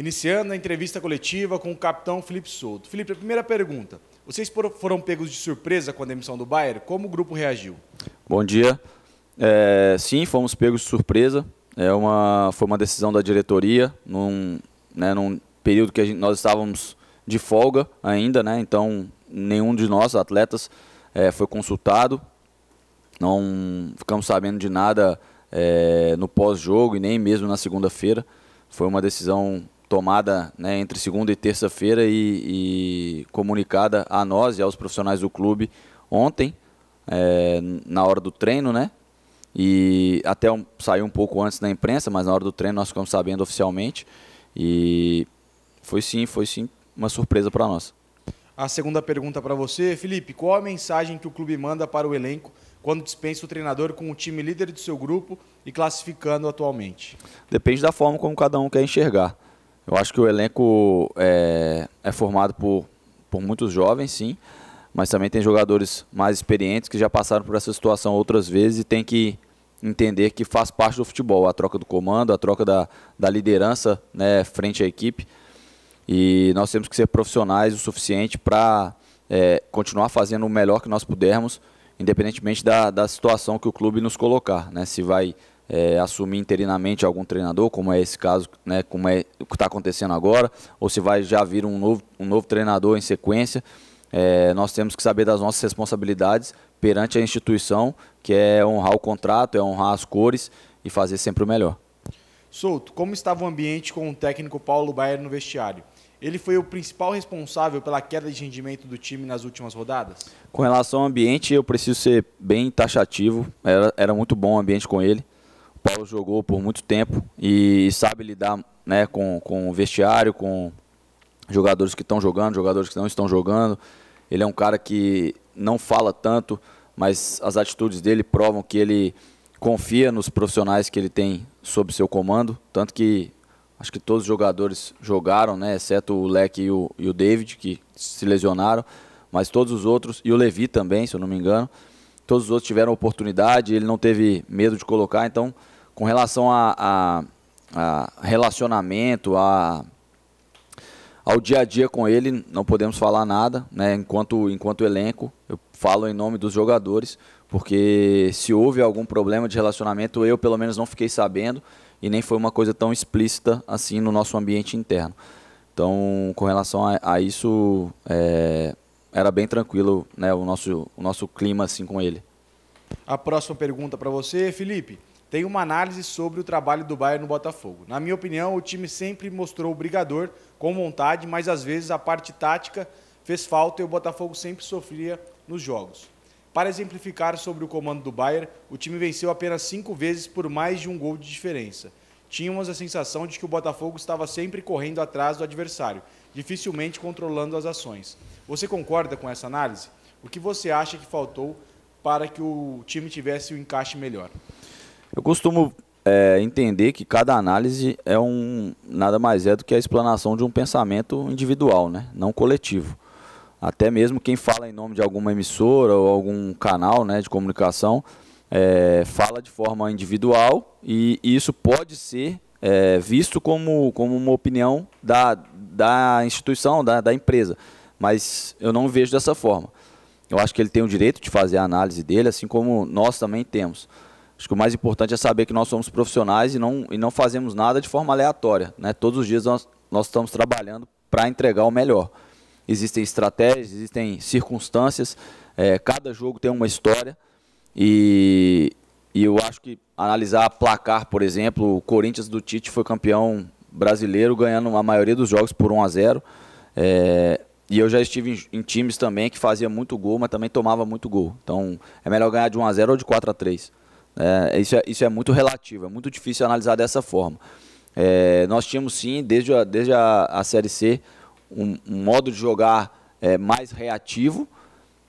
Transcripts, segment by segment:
iniciando a entrevista coletiva com o capitão Felipe Souto. Felipe, a primeira pergunta. Vocês foram pegos de surpresa com a demissão do Bayer? Como o grupo reagiu? Bom dia. É, sim, fomos pegos de surpresa. É uma, foi uma decisão da diretoria, num, né, num período que gente, nós estávamos de folga ainda, né, então nenhum de nós, atletas, é, foi consultado. Não ficamos sabendo de nada é, no pós-jogo e nem mesmo na segunda-feira. Foi uma decisão tomada né, entre segunda e terça-feira e, e, comunicada a nós e aos profissionais do clube ontem, é, na hora do treino, né? E até um, saiu um pouco antes na imprensa, mas na hora do treino nós ficamos sabendo oficialmente. E foi sim, foi sim uma surpresa para nós. A segunda pergunta para você, Felipe, qual a mensagem que o clube manda para o elenco quando dispensa o treinador com o time líder do seu grupo e classificando atualmente? Depende da forma como cada um quer enxergar. Eu acho que o elenco é, é formado por, por muitos jovens, sim, mas também tem jogadores mais experientes que já passaram por essa situação outras vezes e tem que entender que faz parte do futebol, a troca do comando, a troca da, da liderança né, frente à equipe. E nós temos que ser profissionais o suficiente para é, continuar fazendo o melhor que nós pudermos, independentemente da, da situação que o clube nos colocar. Né? Se vai é, assumir interinamente algum treinador, como é esse caso, né, como é o que está acontecendo agora, ou se vai já vir um novo, um novo treinador em sequência. É, nós temos que saber das nossas responsabilidades perante a instituição, que é honrar o contrato, é honrar as cores e fazer sempre o melhor. Souto, como estava o ambiente com o técnico Paulo Baier no vestiário? Ele foi o principal responsável pela queda de rendimento do time nas últimas rodadas? Com relação ao ambiente, eu preciso ser bem taxativo. Era, era muito bom o ambiente com ele. Paulo jogou por muito tempo e sabe lidar né, com, com o vestiário, com jogadores que estão jogando, jogadores que não estão jogando. Ele é um cara que não fala tanto, mas as atitudes dele provam que ele confia nos profissionais que ele tem sob seu comando. Tanto que acho que todos os jogadores jogaram, né, exceto o Leque e o, e o David, que se lesionaram, mas todos os outros, e o Levi também, se eu não me engano, todos os outros tiveram oportunidade, ele não teve medo de colocar, então com relação a, a, a relacionamento, a, ao dia a dia com ele, não podemos falar nada, né? Enquanto, enquanto elenco, eu falo em nome dos jogadores, porque se houve algum problema de relacionamento, eu pelo menos não fiquei sabendo e nem foi uma coisa tão explícita assim no nosso ambiente interno. Então, com relação a, a isso, é, era bem tranquilo né, o, nosso, o nosso clima assim com ele. A próxima pergunta para você, Felipe tem uma análise sobre o trabalho do Bayern no Botafogo. Na minha opinião, o time sempre mostrou o brigador com vontade, mas às vezes a parte tática fez falta e o Botafogo sempre sofria nos jogos. Para exemplificar sobre o comando do Bayern, o time venceu apenas cinco vezes por mais de um gol de diferença. Tínhamos a sensação de que o Botafogo estava sempre correndo atrás do adversário, dificilmente controlando as ações. Você concorda com essa análise? O que você acha que faltou para que o time tivesse o um encaixe melhor? Eu costumo é, entender que cada análise é um nada mais é do que a explanação de um pensamento individual, né? não coletivo. Até mesmo quem fala em nome de alguma emissora ou algum canal né, de comunicação é, fala de forma individual e, e isso pode ser é, visto como, como uma opinião da, da instituição, da, da empresa. Mas eu não vejo dessa forma. Eu acho que ele tem o direito de fazer a análise dele, assim como nós também temos. Acho que o mais importante é saber que nós somos profissionais e não, e não fazemos nada de forma aleatória. Né? Todos os dias nós, nós estamos trabalhando para entregar o melhor. Existem estratégias, existem circunstâncias, é, cada jogo tem uma história. E, e eu acho que analisar placar, por exemplo, o Corinthians do Tite foi campeão brasileiro, ganhando a maioria dos jogos por 1 a 0 é, e eu já estive em, em, times também que fazia muito gol, mas também tomava muito gol. Então é melhor ganhar de 1 a 0 ou de 4 a 3 é, isso, é, isso é muito relativo, é muito difícil analisar dessa forma. É, nós tínhamos sim, desde a, desde a, a Série C, um, um modo de jogar é, mais reativo,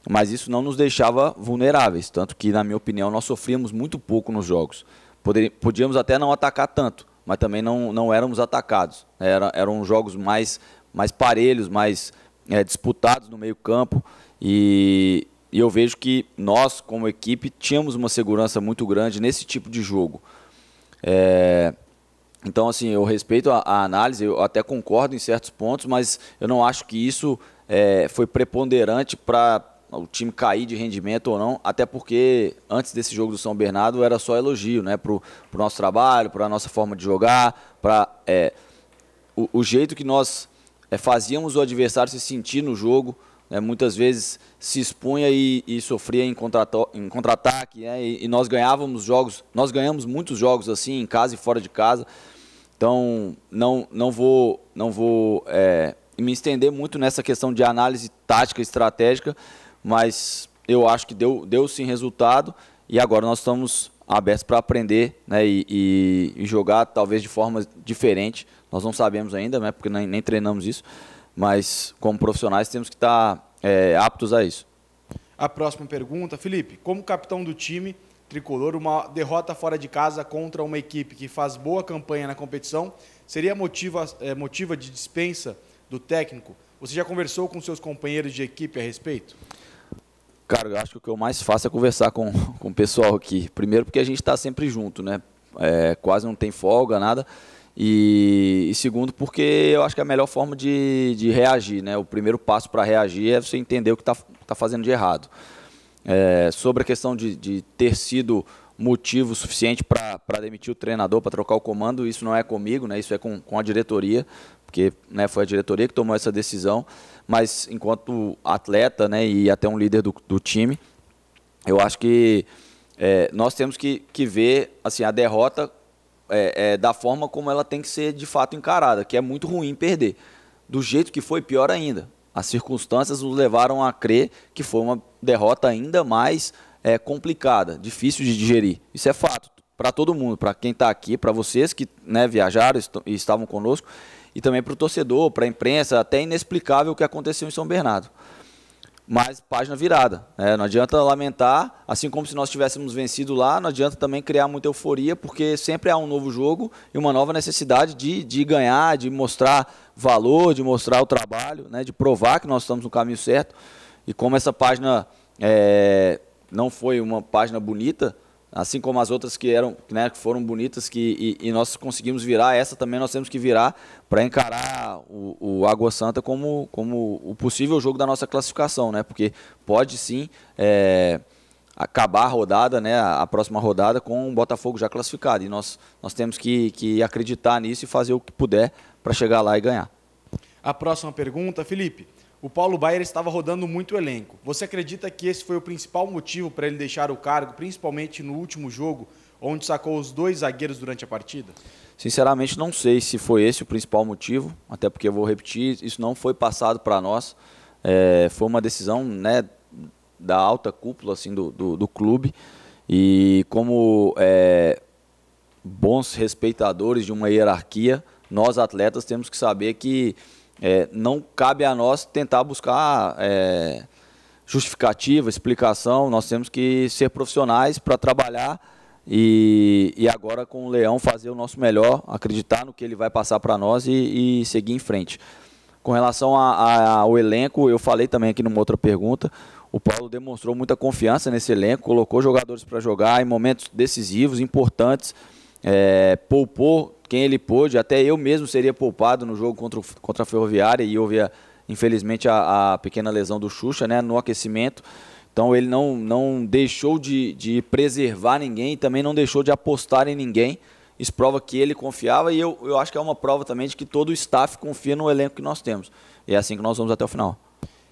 mas isso não nos deixava vulneráveis. Tanto que, na minha opinião, nós sofríamos muito pouco nos jogos. Poder, podíamos até não atacar tanto, mas também não, não éramos atacados. Era, eram jogos mais, mais parelhos, mais é, disputados no meio-campo. E, e eu vejo que nós, como equipe, tínhamos uma segurança muito grande nesse tipo de jogo. É, então, assim, eu respeito a, a, análise, eu até concordo em certos pontos, mas eu não acho que isso é, foi preponderante para o time cair de rendimento ou não, até porque antes desse jogo do São Bernardo era só elogio, né, pro, nosso trabalho, para a nossa forma de jogar, para é, o, o, jeito que nós é, fazíamos o adversário se sentir no jogo. Né, muitas vezes se expunha e, e sofria em, em contra-ataque, né, e, nós ganhávamos jogos, nós ganhamos muitos jogos assim, em casa e fora de casa. Então, não, não vou, não vou é, me estender muito nessa questão de análise tática estratégica, mas eu acho que deu, deu sim resultado e agora nós estamos abertos para aprender né, e, e, jogar talvez de forma diferente. Nós não sabemos ainda, né, porque nem, nem treinamos isso, mas como profissionais temos que estar é, aptos a isso. A próxima pergunta, Felipe, como capitão do time tricolor, uma derrota fora de casa contra uma equipe que faz boa campanha na competição seria motiva, é, motiva de dispensa do técnico? Você já conversou com seus companheiros de equipe a respeito? Cara, eu acho que o que eu mais faço é conversar com, com o pessoal aqui. Primeiro porque a gente está sempre junto, né? É, quase não tem folga, nada. E, e, segundo, porque eu acho que a melhor forma de, de reagir, né? O primeiro passo para reagir é você entender o que está tá fazendo de errado. É, sobre a questão de, de, ter sido motivo suficiente para demitir o treinador, para trocar o comando, isso não é comigo, né? Isso é com, com a diretoria, porque né, foi a diretoria que tomou essa decisão. Mas enquanto atleta, né, e até um líder do, do time, eu acho que é, nós temos que, que ver assim a derrota é, é, da forma como ela tem que ser de fato encarada, que é muito ruim perder. Do jeito que foi, pior ainda. As circunstâncias nos levaram a crer que foi uma derrota ainda mais é, complicada, difícil de digerir. Isso é fato para todo mundo, para quem está aqui, para vocês que né, viajaram e estavam conosco, e também para o torcedor, para a imprensa, até inexplicável o que aconteceu em São Bernardo mas página virada. Né? Não adianta lamentar, assim como se nós tivéssemos vencido lá, não adianta também criar muita euforia, porque sempre há um novo jogo e uma nova necessidade de, de ganhar, de mostrar valor, de mostrar o trabalho, né? de provar que nós estamos no caminho certo. E como essa página é, não foi uma página bonita, assim como as outras que eram né, que foram bonitas que e, e, nós conseguimos virar essa também nós temos que virar para encarar o, o Água Santa como, como o possível jogo da nossa classificação né porque pode sim é, acabar a rodada né a próxima rodada com o Botafogo já classificado e nós nós temos que, que acreditar nisso e fazer o que puder para chegar lá e ganhar a próxima pergunta Felipe o Paulo Baier estava rodando muito o elenco. Você acredita que esse foi o principal motivo para ele deixar o cargo, principalmente no último jogo, onde sacou os dois zagueiros durante a partida? Sinceramente, não sei se foi esse o principal motivo, até porque eu vou repetir, isso não foi passado para nós. É, foi uma decisão né, da alta cúpula assim, do, do, do clube. E como é, bons respeitadores de uma hierarquia, nós atletas temos que saber que é, não cabe a nós tentar buscar é, justificativa, explicação. Nós temos que ser profissionais para trabalhar e, e, agora com o Leão fazer o nosso melhor, acreditar no que ele vai passar para nós e, e, seguir em frente. Com relação a, a, ao elenco, eu falei também aqui numa outra pergunta, o Paulo demonstrou muita confiança nesse elenco, colocou jogadores para jogar em momentos decisivos, importantes é, poupou quem ele pôde, até eu mesmo seria poupado no jogo contra, contra a Ferroviária e houve, a, infelizmente, a, a, pequena lesão do Xuxa né, no aquecimento. Então ele não, não deixou de, de preservar ninguém e também não deixou de apostar em ninguém. Isso prova que ele confiava e eu, eu acho que é uma prova também de que todo o staff confia no elenco que nós temos. E é assim que nós vamos até o final.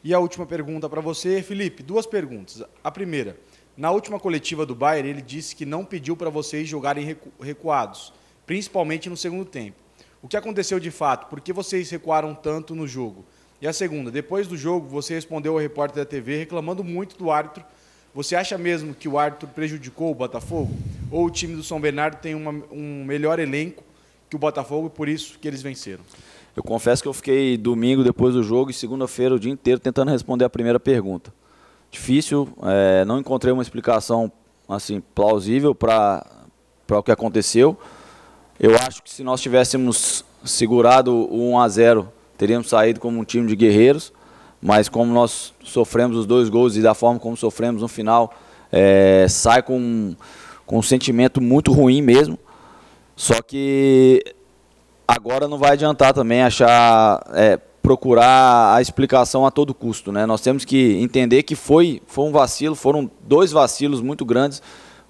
E a última pergunta para você, Felipe. Duas perguntas. A primeira, na última coletiva do Bayern, ele disse que não pediu para vocês jogarem recu recuados, principalmente no segundo tempo. O que aconteceu de fato? Por que vocês recuaram tanto no jogo? E a segunda, depois do jogo, você respondeu ao repórter da TV reclamando muito do árbitro. Você acha mesmo que o árbitro prejudicou o Botafogo? Ou o time do São Bernardo tem uma, um melhor elenco que o Botafogo e por isso que eles venceram? Eu confesso que eu fiquei domingo depois do jogo e segunda-feira o dia inteiro tentando responder a primeira pergunta. Difícil, é, não encontrei uma explicação assim plausível para o que aconteceu. Eu acho que se nós tivéssemos segurado o 1 a 0, teríamos saído como um time de guerreiros, mas como nós sofremos os dois gols e da forma como sofremos no final, é, sai com, com um sentimento muito ruim mesmo. Só que agora não vai adiantar também achar é, procurar a explicação a todo custo. Né? Nós temos que entender que foi, foi um vacilo, foram dois vacilos muito grandes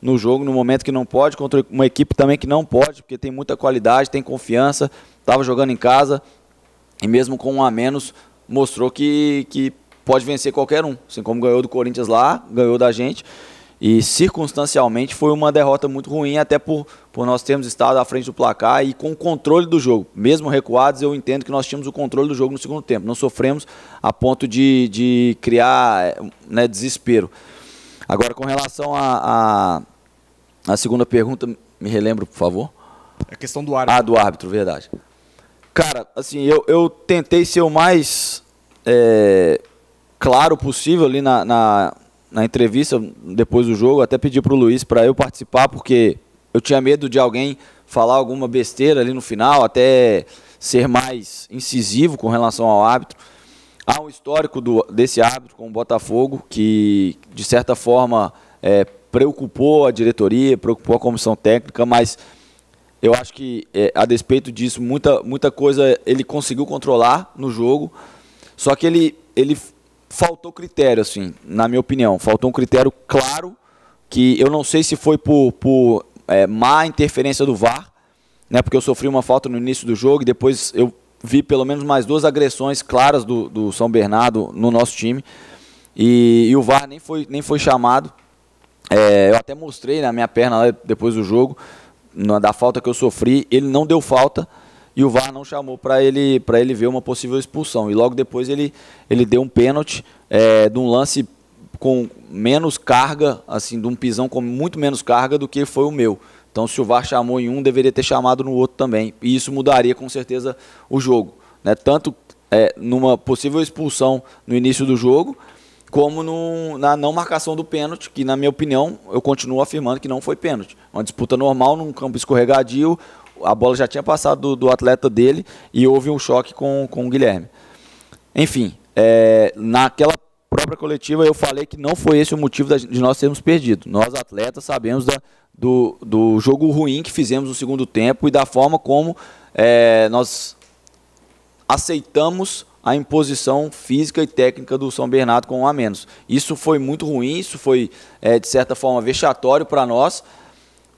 no jogo, no momento que não pode, contra uma equipe também que não pode, porque tem muita qualidade, tem confiança, estava jogando em casa e mesmo com um a menos mostrou que, que pode vencer qualquer um, assim como ganhou do Corinthians lá, ganhou da gente e circunstancialmente foi uma derrota muito ruim, até por, por nós termos estado à frente do placar e com o controle do jogo. Mesmo recuados, eu entendo que nós tínhamos o controle do jogo no segundo tempo. Não sofremos a ponto de, de criar né, desespero. Agora, com relação à a, a, a, segunda pergunta, me relembro, por favor. É a questão do árbitro. Ah, do árbitro, verdade. Cara, assim, eu, eu tentei ser o mais é, claro possível ali na, na na entrevista depois do jogo, até pedi para o Luiz para eu participar, porque eu tinha medo de alguém falar alguma besteira ali no final, até ser mais incisivo com relação ao árbitro. Há um histórico do, desse árbitro com o Botafogo que, de certa forma, é, preocupou a diretoria, preocupou a comissão técnica, mas eu acho que, é, a despeito disso, muita, muita coisa ele conseguiu controlar no jogo, só que ele, ele faltou critério, assim, na minha opinião. Faltou um critério claro, que eu não sei se foi por, por é, má interferência do VAR, né, porque eu sofri uma falta no início do jogo e depois eu vi pelo menos mais duas agressões claras do, do São Bernardo no nosso time. E, e o VAR nem foi, nem foi chamado. É, eu até mostrei na né, minha perna lá depois do jogo, na, da falta que eu sofri. Ele não deu falta e o VAR não chamou para ele para ele ver uma possível expulsão. E logo depois ele, ele deu um pênalti é, de um lance com menos carga, assim, de um pisão com muito menos carga do que foi o meu. Então, se o VAR chamou em um, deveria ter chamado no outro também. E isso mudaria com certeza o jogo. Né? Tanto é, numa possível expulsão no início do jogo, como no, na não marcação do pênalti, que na minha opinião eu continuo afirmando que não foi pênalti. Uma disputa normal num campo escorregadio, a bola já tinha passado do, do atleta dele e houve um choque com, com o Guilherme. Enfim, é, naquela própria coletiva eu falei que não foi esse o motivo de nós termos perdido. Nós, atletas, sabemos da, do, do jogo ruim que fizemos no segundo tempo e da forma como é, nós aceitamos a imposição física e técnica do São Bernardo com um a menos. Isso foi muito ruim, isso foi, é, de certa forma, vexatório para nós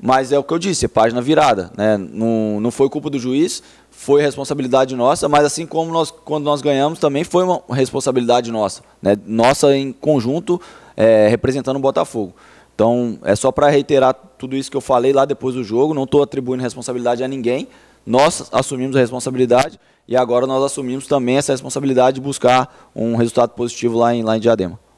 mas é o que eu disse, é página virada. Né? Não, não foi culpa do juiz, foi responsabilidade nossa, mas assim como nós, quando nós ganhamos, também foi uma responsabilidade nossa. Né? Nossa em conjunto, é, representando o Botafogo. Então, é só para reiterar tudo isso que eu falei lá depois do jogo, não estou atribuindo responsabilidade a ninguém. Nós assumimos a responsabilidade e agora nós assumimos também essa responsabilidade de buscar um resultado positivo lá em, lá em Diadema.